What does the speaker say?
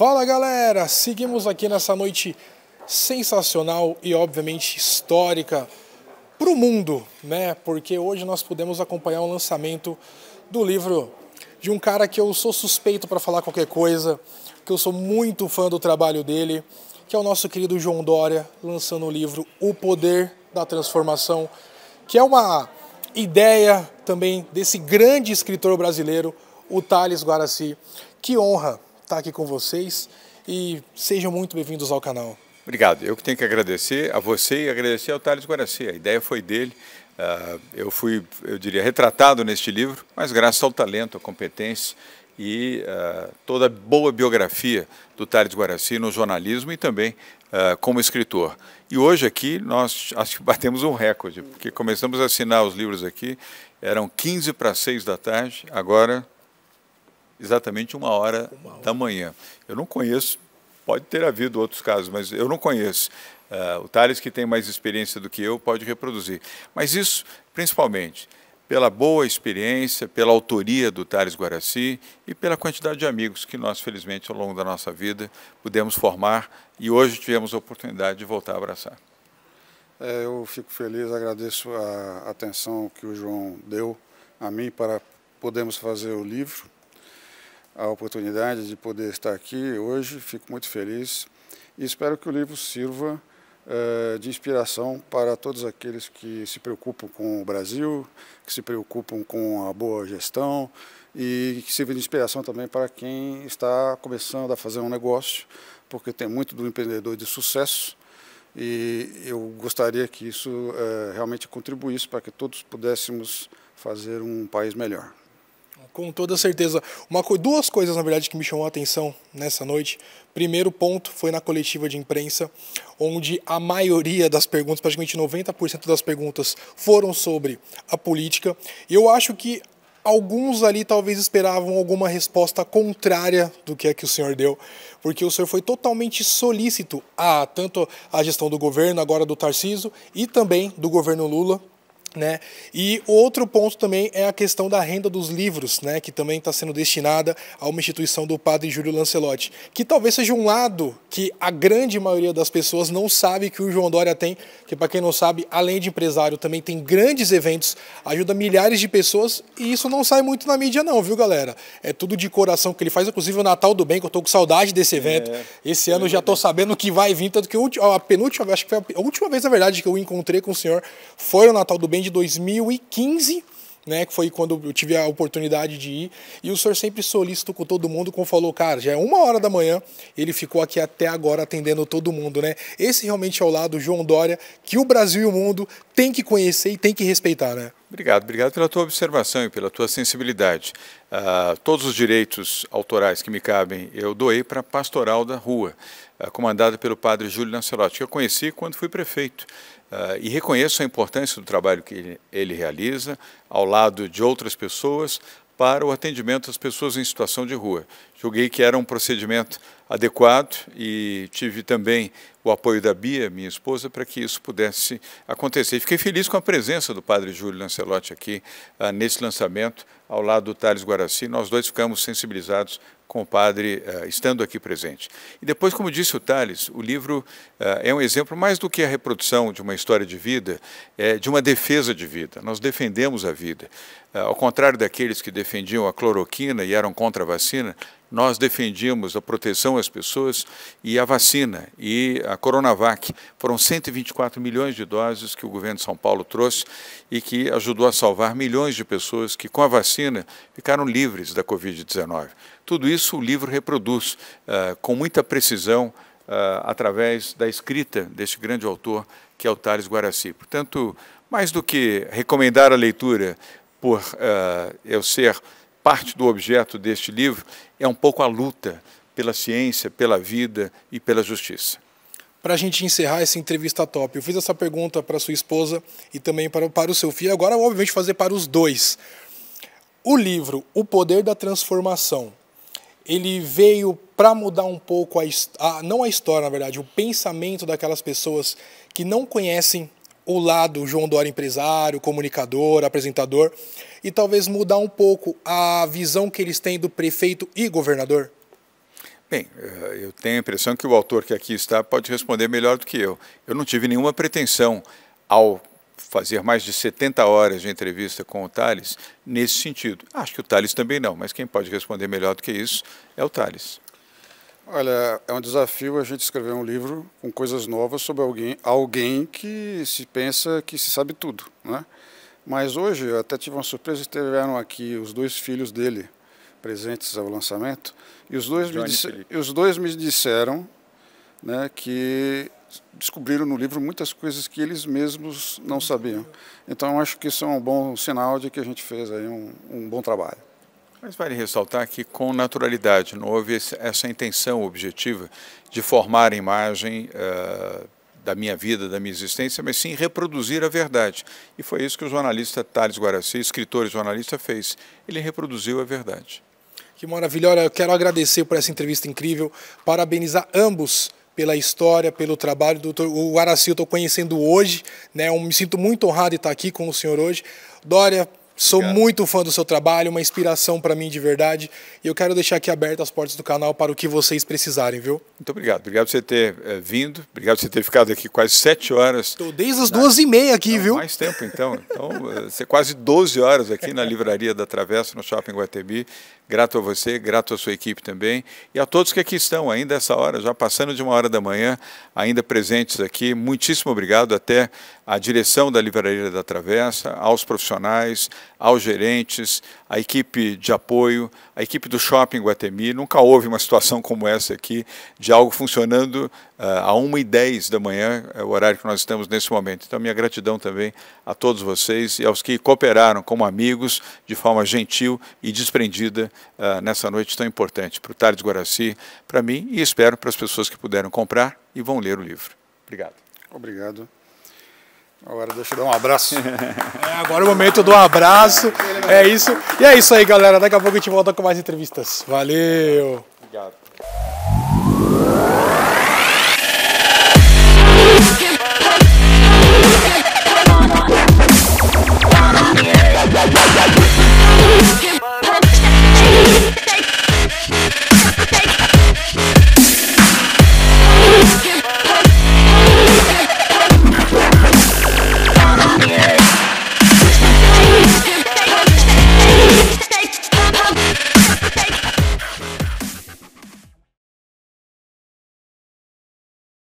Fala galera, seguimos aqui nessa noite sensacional e obviamente histórica para o mundo, né? Porque hoje nós pudemos acompanhar o lançamento do livro de um cara que eu sou suspeito para falar qualquer coisa, que eu sou muito fã do trabalho dele, que é o nosso querido João Dória, lançando o livro O Poder da Transformação, que é uma ideia também desse grande escritor brasileiro, o Thales Guaraci. Que honra estar aqui com vocês e sejam muito bem-vindos ao canal. Obrigado. Eu que tenho que agradecer a você e agradecer ao Thales Guaraci. A ideia foi dele. Ah, eu fui, eu diria, retratado neste livro, mas graças ao talento, à competência e ah, toda a boa biografia do Thales Guaraci no jornalismo e também ah, como escritor. E hoje aqui nós acho que batemos um recorde, porque começamos a assinar os livros aqui, eram 15 para 6 da tarde, agora exatamente uma hora, uma hora, da manhã. Eu não conheço, pode ter havido outros casos, mas eu não conheço. Uh, o Thales, que tem mais experiência do que eu, pode reproduzir. Mas isso, principalmente, pela boa experiência, pela autoria do Thales Guaraci e pela quantidade de amigos que nós, felizmente, ao longo da nossa vida, pudemos formar e hoje tivemos a oportunidade de voltar a abraçar. É, eu fico feliz, agradeço a atenção que o João deu a mim para podermos fazer o livro a oportunidade de poder estar aqui hoje. Fico muito feliz e espero que o livro sirva eh, de inspiração para todos aqueles que se preocupam com o Brasil, que se preocupam com a boa gestão e que sirva de inspiração também para quem está começando a fazer um negócio, porque tem muito do empreendedor de sucesso e eu gostaria que isso eh, realmente contribuísse para que todos pudéssemos fazer um país melhor. Com toda certeza. Uma, duas coisas, na verdade, que me chamou a atenção nessa noite. Primeiro ponto foi na coletiva de imprensa, onde a maioria das perguntas, praticamente 90% das perguntas, foram sobre a política. E eu acho que alguns ali talvez esperavam alguma resposta contrária do que é que o senhor deu, porque o senhor foi totalmente solícito a tanto a gestão do governo, agora do Tarciso, e também do governo Lula, né? E outro ponto também é a questão da renda dos livros, né? que também está sendo destinada a uma instituição do padre Júlio Lancelotti, que talvez seja um lado que a grande maioria das pessoas não sabe que o João Dória tem, que para quem não sabe, além de empresário, também tem grandes eventos, ajuda milhares de pessoas e isso não sai muito na mídia não, viu galera? É tudo de coração que ele faz, inclusive o Natal do Bem, que eu estou com saudade desse evento. É, Esse é ano é já estou sabendo que vai vir, tanto que a penúltima, acho que foi a última vez, na verdade, que eu encontrei com o senhor foi o Natal do Bem, de 2015. Né, que foi quando eu tive a oportunidade de ir, e o senhor sempre solícito com todo mundo, como falou, cara, já é uma hora da manhã, ele ficou aqui até agora atendendo todo mundo, né? Esse realmente é o lado João Dória, que o Brasil e o mundo tem que conhecer e tem que respeitar, né? Obrigado, obrigado pela tua observação e pela tua sensibilidade. Uh, todos os direitos autorais que me cabem, eu doei para a Pastoral da Rua, uh, comandada pelo padre Júlio Lancelotti, que eu conheci quando fui prefeito. Uh, e reconheço a importância do trabalho que ele, ele realiza ao lado de outras pessoas para o atendimento às pessoas em situação de rua. Julguei que era um procedimento adequado e tive também o apoio da Bia, minha esposa, para que isso pudesse acontecer. E fiquei feliz com a presença do padre Júlio Lancelotti aqui uh, nesse lançamento, ao lado do Thales Guaraci. Nós dois ficamos sensibilizados com o padre uh, eh, estando aqui presente. E depois, como disse o Tales, o livro uh, é um exemplo mais do que a reprodução de uma história de vida, é de uma defesa de vida. Nós defendemos a vida. Uh, ao contrário daqueles que defendiam a cloroquina e eram contra a vacina, nós defendíamos a proteção às pessoas e a vacina e a Coronavac. Foram 124 milhões de doses que o governo de São Paulo trouxe e que ajudou a salvar milhões de pessoas que, com a vacina, ficaram livres da Covid-19. Tudo isso o livro reproduz uh, com muita precisão uh, através da escrita deste grande autor que é o Tales Guaraci. Portanto, mais do que recomendar a leitura por uh, eu ser parte do objeto deste livro, é um pouco a luta pela ciência, pela vida e pela justiça. Para a gente encerrar essa entrevista top, eu fiz essa pergunta para sua esposa e também para, para o seu filho, agora, obviamente, fazer para os dois. O livro O Poder da Transformação ele veio para mudar um pouco, a, a, não a história, na verdade, o pensamento daquelas pessoas que não conhecem o lado João Dória empresário, comunicador, apresentador, e talvez mudar um pouco a visão que eles têm do prefeito e governador? Bem, eh, eu tenho a impressão que o autor que aqui está pode responder melhor do que eu. Eu não tive nenhuma pretensão ao fazer mais de 70 horas de entrevista com o Thales nesse sentido. Acho que o Thales também não, mas quem pode responder melhor do que isso é o Thales. Olha, é um desafio a gente escrever um livro com coisas novas sobre alguém, alguém que se pensa que se sabe tudo, né? Mas hoje eu até tive uma surpresa, estiveram aqui os dois filhos dele presentes ao lançamento, e os dois, Johnny me, os dois me disseram né, que descobriram no livro muitas coisas que eles mesmos não sabiam. Então, acho que isso é um bom sinal de que a gente fez aí um, um bom trabalho. Mas vale ressaltar que, com naturalidade, não houve essa intenção objetiva de formar a imagem uh, da minha vida, da minha existência, mas sim reproduzir a verdade. E foi isso que o jornalista Thales Guaraci, escritor e jornalista, fez. Ele reproduziu a verdade. Que maravilha. Olha, eu quero agradecer por essa entrevista incrível, parabenizar ambos pela história, pelo trabalho. Doutor, o Aracil estou conhecendo hoje, né? Eu me sinto muito honrado de estar aqui com o senhor hoje. Dória, Sou Obrigado. muito fã do seu trabalho, uma inspiração para mim de verdade. E eu quero deixar aqui abertas as portas do canal para o que vocês precisarem, viu? Muito obrigado. Obrigado por você ter é, vindo. Obrigado por você ter ficado aqui quase sete horas. Estou desde as na... duas e meia aqui, então, viu? Mais tempo, então. Então, eh, você quase 12 horas aqui na Livraria da Travessa, no Shopping Guatemi. Grato a você, grato à sua equipe também. E a todos que aqui estão, ainda essa hora, já passando de uma hora da manhã, ainda presentes aqui. Muitíssimo obrigado até à direção da Livraria da Travessa, aos profissionais, aos gerentes, à equipe de apoio, à equipe do Shopping Guatemi. Nunca houve uma situação como essa aqui, de algo funcionando uh, a 1h10 da manhã, é o horário que nós estamos nesse momento. Então, minha gratidão também a todos vocês e aos que cooperaram como amigos, de forma gentil e desprendida uh, nessa noite tão importante para o Tardes Guaraci, para mim e espero para as pessoas que puderam comprar e vão ler o livro. Obrigado. Obrigado. Agora deixa eu dar um abraço. É, agora é o momento do abraço. É isso. E é isso aí, galera. Daqui a pouco a gente volta com mais entrevistas. Valeu! Obrigado.